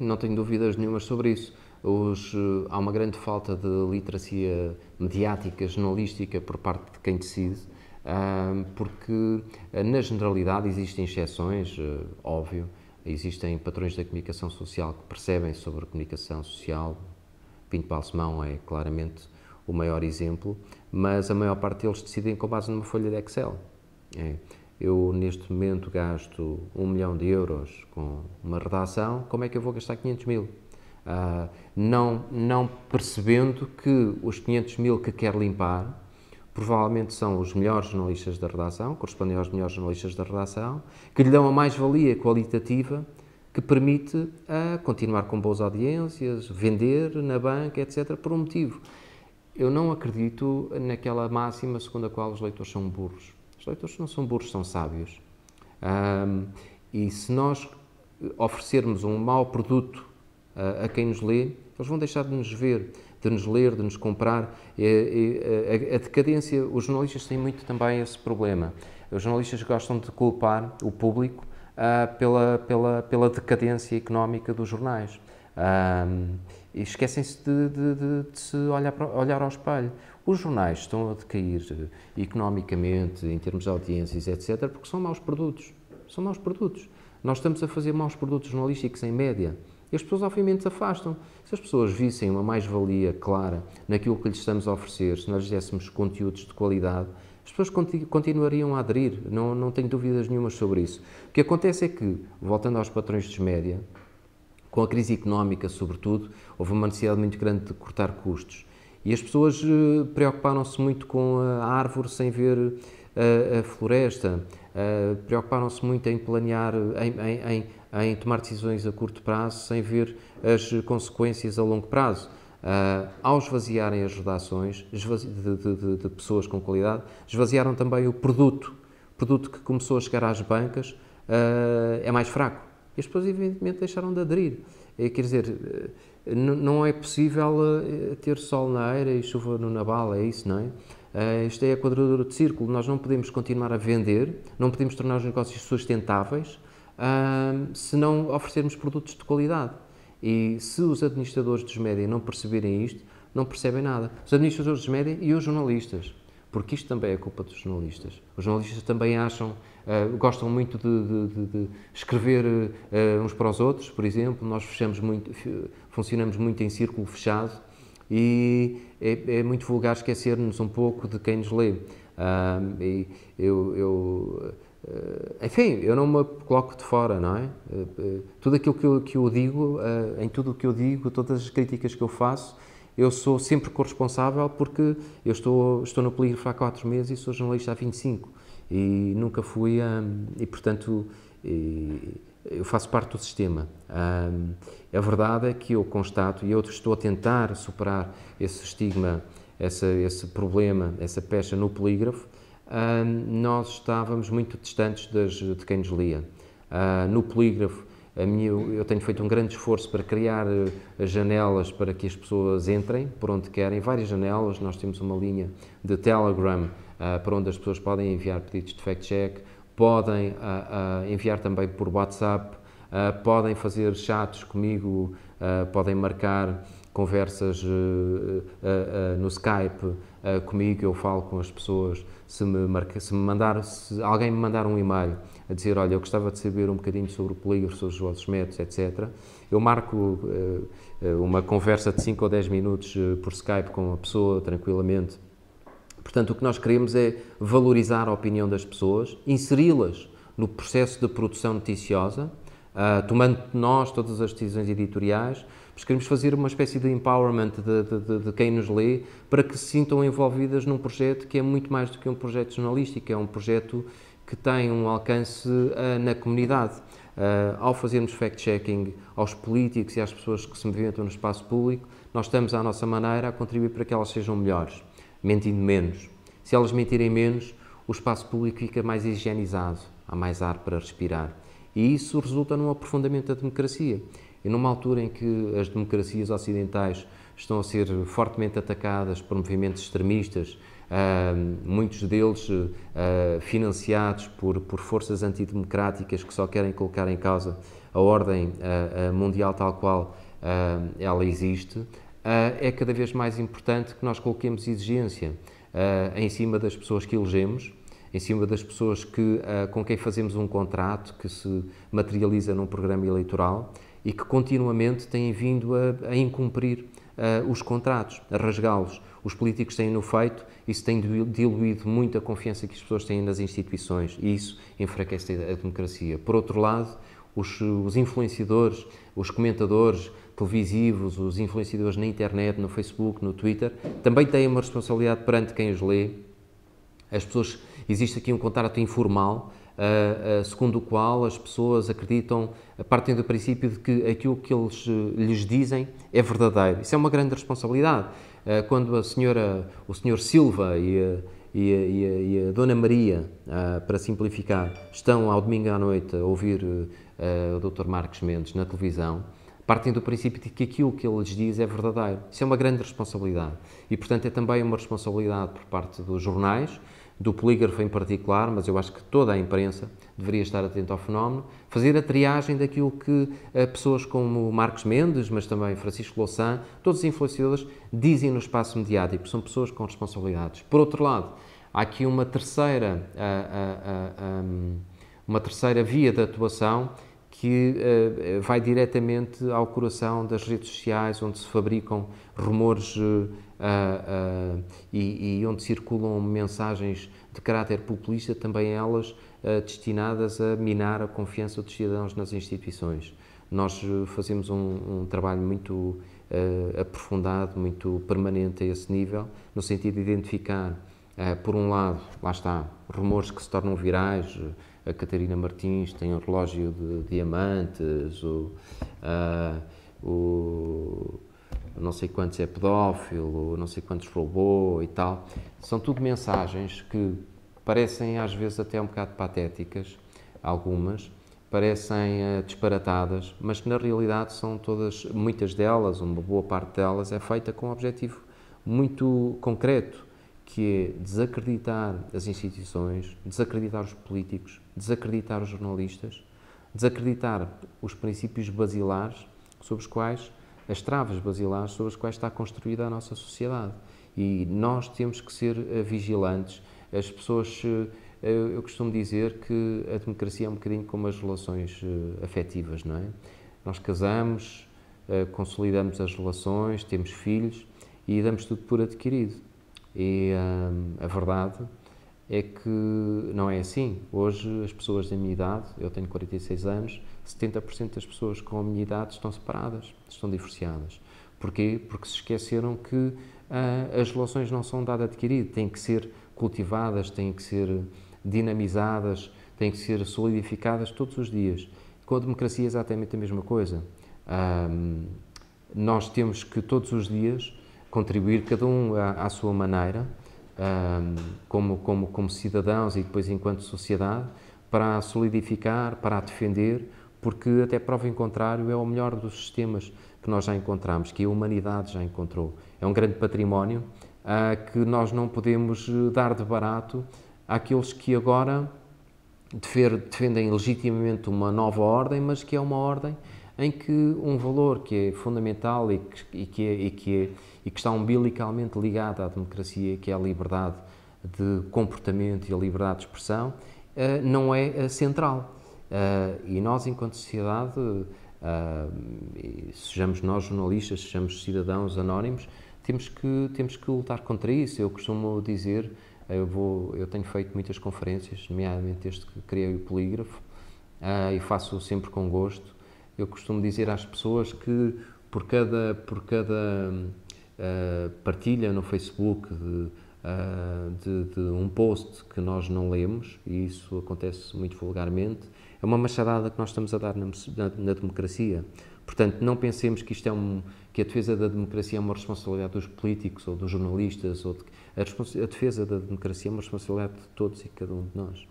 Não tenho dúvidas nenhumas sobre isso. Eh, há uma grande falta de literacia mediática, jornalística, por parte de quem decide, porque, eh, na generalidade, existem exceções, eh, óbvio, existem patrões da comunicação social que percebem sobre a comunicação social. Pinto Balsemão é claramente o maior exemplo, mas a maior parte deles decidem com base numa folha de Excel. É eu neste momento gasto um milhão de euros com uma redação, como é que eu vou gastar 500 mil? Uh, não, não percebendo que os 500 mil que quer limpar provavelmente são os melhores jornalistas da redação, correspondem aos melhores jornalistas da redação, que lhe dão a mais-valia qualitativa que permite uh, continuar com boas audiências, vender na banca, etc., por um motivo. Eu não acredito naquela máxima segundo a qual os leitores são burros leitores não são burros, são sábios. Um, e se nós oferecermos um mau produto uh, a quem nos lê, eles vão deixar de nos ver, de nos ler, de nos comprar. E, e, a, a, decadência, os jornalistas têm muito também esse problema. Os jornalistas gostam de culpar o público uh, pela, pela, pela decadência económica dos jornais. Um, e esquecem-se de, de, de, de, se olhar, olhar ao espelho. Os jornais estão a decair eh, economicamente, em termos de audiências, etc., porque são maus produtos. São maus produtos. Nós estamos a fazer maus produtos jornalísticos em média. E as pessoas, obviamente, se afastam. Se as pessoas vissem uma mais-valia clara naquilo que lhes estamos a oferecer, se nós lhes dessemos conteúdos de qualidade, as pessoas continuariam a aderir, não, não tenho dúvidas nenhumas sobre isso. O que acontece é que, voltando aos patrões dos média, com a crise económica, sobretudo, houve uma necessidade muito grande de cortar custos. E as pessoas eh, preocuparam-se muito com a árvore sem ver a, eh, a floresta, uh, preocuparam-se muito em planear, em, em, em, em, tomar decisões a curto prazo sem ver as consequências a longo prazo. Uh, ao esvaziarem as redações de, de, de, pessoas com qualidade, esvaziaram também o produto. O produto que começou a chegar às bancas uh, é mais fraco. E as pessoas, evidentemente, deixaram de aderir. E, quer dizer, não é possível eh, ter sol na eira e chuva no naval, é isso, não é? Eh, isto é a quadradura de círculo, nós não podemos continuar a vender, não podemos tornar os negócios sustentáveis se não oferecermos produtos de qualidade. E se os administradores dos média não perceberem isto, não percebem nada. Os administradores dos média e os jornalistas porque isto também é culpa dos jornalistas. Os jornalistas também acham, uh, gostam muito de, de, de, de escrever uh, uns para os outros, por exemplo, nós fechamos muito, funcionamos muito em círculo fechado e é, é muito vulgar esquecer-nos um pouco de quem nos lê. Uh, e eu, eu eh, enfim, eu não me coloco de fora, não é? tudo aquilo que eu, que eu digo, em tudo o que eu digo, todas as críticas que eu faço, eu sou sempre corresponsável porque eu estou, estou no Polígrafo há 4 meses e sou jornalista há 25 e nunca fui, hum, e portanto e, eu faço parte do sistema. Hum, a verdade é que eu constato e eu estou a tentar superar esse estigma, essa, esse problema, essa pecha no Polígrafo, hum, nós estávamos muito distantes das, de quem nos lia. Uh, no Polígrafo minha, eu tenho feito um grande esforço para criar eh, janelas para que as pessoas entrem por onde querem, várias janelas. Nós temos uma linha de Telegram uh, para onde as pessoas podem enviar pedidos de fact-check, podem uh, uh, enviar também por WhatsApp, podem fazer chats comigo, podem marcar conversas no Skype comigo. Eu falo com as pessoas. Se me, marca, se me mandar, se alguém me mandar um e-mail a dizer, olha, eu gostava de saber um bocadinho sobre o polígrafo, sobre os vossos métodos, etc. Eu marco uh, uma conversa de 5 ou 10 minutos eh, por Skype com a pessoa, tranquilamente. Portanto, o que nós queremos é valorizar a opinião das pessoas, inseri-las no processo de produção noticiosa, uh, tomando nós todas as decisões editoriais, mas queremos fazer uma espécie de empowerment de, de, de, de, quem nos lê para que se sintam envolvidas num projeto que é muito mais do que um projeto jornalístico, é um projeto que têm um alcance uh, na comunidade. Uh, ao fazermos fact-checking aos políticos e às pessoas que se movimentam no espaço público, nós estamos, à nossa maneira, a contribuir para que elas sejam melhores, mentindo menos. Se elas mentirem menos, o espaço público fica mais higienizado, há mais ar para respirar. E isso resulta num aprofundamento da democracia. E numa altura em que as democracias ocidentais estão a ser fortemente atacadas por movimentos extremistas Uh, muitos deles uh, financiados por, por forças antidemocráticas que só querem colocar em causa a ordem uh, mundial tal qual ela existe, é cada vez mais importante que nós coloquemos exigência em cima das pessoas que elegemos, em cima das pessoas que, com quem fazemos um contrato que se materializa num programa eleitoral e que continuamente têm vindo a, a incumprir uh, os contratos, a rasgá-los. Os políticos têm-no feito, isso tem diluído muito a confiança que as pessoas têm nas instituições e isso enfraquece a democracia. Por outro lado, os, os influenciadores, os comentadores televisivos, os influenciadores na internet, no Facebook, no Twitter, também têm uma responsabilidade perante quem os lê. As pessoas, existe aqui um contrato informal segundo o qual as pessoas acreditam, partem do princípio de que aquilo que eles eh, lhes dizem é verdadeiro. Isso é uma grande responsabilidade. Eh, quando a senhora, o senhor Silva e a, e e a, e a Dona Maria, ah, para simplificar, estão ao domingo à noite a ouvir eh, o Dr. Marcos Mendes na televisão, partem do princípio de que aquilo que ele lhes diz é verdadeiro. Isso é uma grande responsabilidade. E, portanto, é também uma responsabilidade por parte dos jornais, do polígrafo em particular, mas eu acho que toda a imprensa deveria estar atenta ao fenómeno, fazer a triagem daquilo que eh, pessoas como Marcos Mendes, mas também Francisco Louçã, todos os influenciadores, dizem no espaço mediático. São pessoas com responsabilidades. Por outro lado, há aqui uma terceira, eh, eh, hum, uma terceira via de atuação que uh, vai diretamente ao coração das redes sociais, onde se fabricam rumores uh, uh, e, e, onde circulam mensagens de caráter populista, também elas destinadas a minar a confiança dos cidadãos nas instituições. Nós fazemos um, um trabalho muito aprofundado, muito permanente a esse nível, no sentido de identificar, por um lado, lá está, rumores que se tornam virais, a Catarina Martins tem um relógio de diamantes, o, uh, o não sei quantos é pedófilo, não sei quantos roubou e tal. São tudo mensagens que parecem às vezes até um bocado patéticas, algumas, parecem uh, disparatadas, mas que na realidade são todas, muitas delas, uma boa parte delas, é feita com um objetivo muito concreto que é desacreditar as instituições, desacreditar os políticos, desacreditar os jornalistas, desacreditar os princípios basilares sobre os quais, as travas basilares sobre as quais está construída a nossa sociedade. E nós temos que ser eh, vigilantes. As pessoas, eh, eu costumo dizer que a democracia é um bocadinho como as relações eh, afetivas, não é? Nós casamos, consolidamos as relações, temos filhos e damos tudo por adquirido e hum, a verdade é que não é assim. Hoje, as pessoas da minha idade, eu tenho 46 anos, 70% das pessoas com a minha idade estão separadas, estão divorciadas. Porquê? Porque se esqueceram que uh, as relações não são dado adquirido, têm que ser cultivadas, têm que ser dinamizadas, têm que ser solidificadas todos os dias. Com a democracia é exatamente a mesma coisa. Um, nós temos que todos os dias contribuir cada um à, à sua maneira, um, como, como, como cidadãos e depois enquanto sociedade, para solidificar, para a defender, porque até prova em contrário é o melhor dos sistemas que nós já encontramos, que a humanidade já encontrou. É um grande património uh, que nós não podemos eh, dar de barato àqueles que agora defendem legitimamente uma nova ordem, mas que é uma ordem em que um valor que é fundamental e que, e que, é, e que, é, e que está umbilicalmente ligado à democracia, que é a liberdade de comportamento e a liberdade de expressão, eh, não é eh, central. Eh, e nós, enquanto sociedade, sejamos nós jornalistas, sejamos cidadãos anónimos, temos que, temos que lutar contra isso. Eu costumo dizer, eu, vou, eu tenho feito muitas conferências, nomeadamente este que criei o Polígrafo, e faço sempre com gosto, eu costumo dizer às pessoas que por cada, por cada uh, partilha no Facebook de, uh, de, de, um post que nós não lemos, e isso acontece muito vulgarmente, é uma machadada que nós estamos a dar na, na, na democracia. Portanto, não pensemos que isto é um, que a defesa da democracia é uma responsabilidade dos políticos ou dos jornalistas. Ou de, a, a, defesa da democracia é uma responsabilidade de todos e cada um de nós.